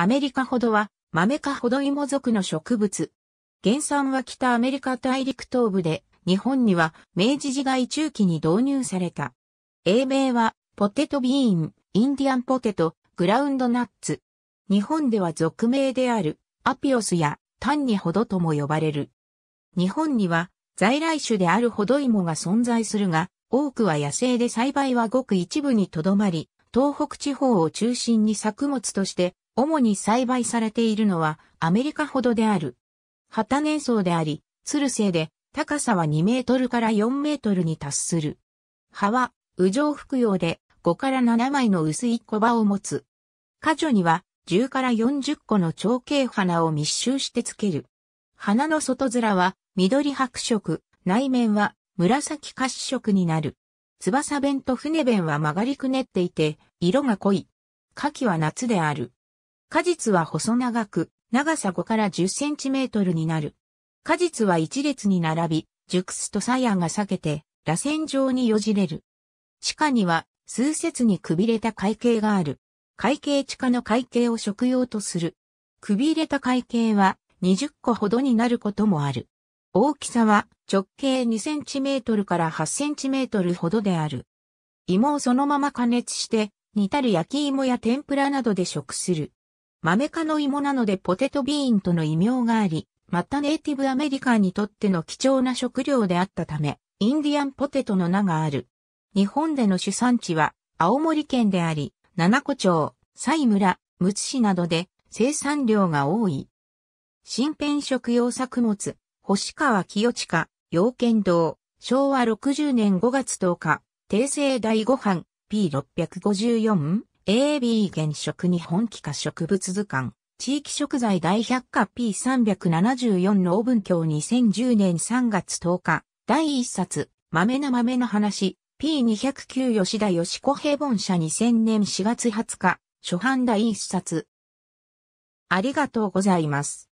アメリカほどはマメ科ほど芋属の植物。原産は北アメリカ大陸東部で、日本には明治時代中期に導入された。英名はポテトビーン、インディアンポテト、グラウンドナッツ。日本では俗名であるアピオスや単にほどとも呼ばれる。日本には在来種であるほど芋が存在するが、多くは野生で栽培はごく一部にとどまり、東北地方を中心に作物として主に栽培されているのはアメリカほどである。旗年草であり、鶴生で高さは2メートルから4メートルに達する。葉は、羽状服用で5から7枚の薄い小葉を持つ。花序には10から40個の長径花を密集してつける。花の外面は緑白色、内面は紫褐色になる。翼弁と船弁は曲がりくねっていて、色が濃い。夏季は夏である。果実は細長く、長さ5から10センチメートルになる。果実は一列に並び、熟すと鞘が裂けて、螺旋状によじれる。地下には、数節にくびれた海景がある。海景地下の海景を食用とする。くびれた海景は、20個ほどになることもある。大きさは、直径2センチメートルから8センチメートルほどである。芋をそのまま加熱して、煮たる焼き芋や天ぷらなどで食する。豆科の芋なのでポテトビーンとの異名があり、またネイティブアメリカンにとっての貴重な食料であったため、インディアンポテトの名がある。日本での主産地は青森県であり、七子町、西村、むつ市などで生産量が多い。新編食用作物、星川清近、養犬堂、昭和60年5月10日、訂正第5版 P654 AB 原食日本気化植物図鑑、地域食材大百科 P374 農文教2010年3月10日、第1冊、豆な豆の話、P209 吉田吉子平凡社2000年4月20日、初版第1冊。ありがとうございます。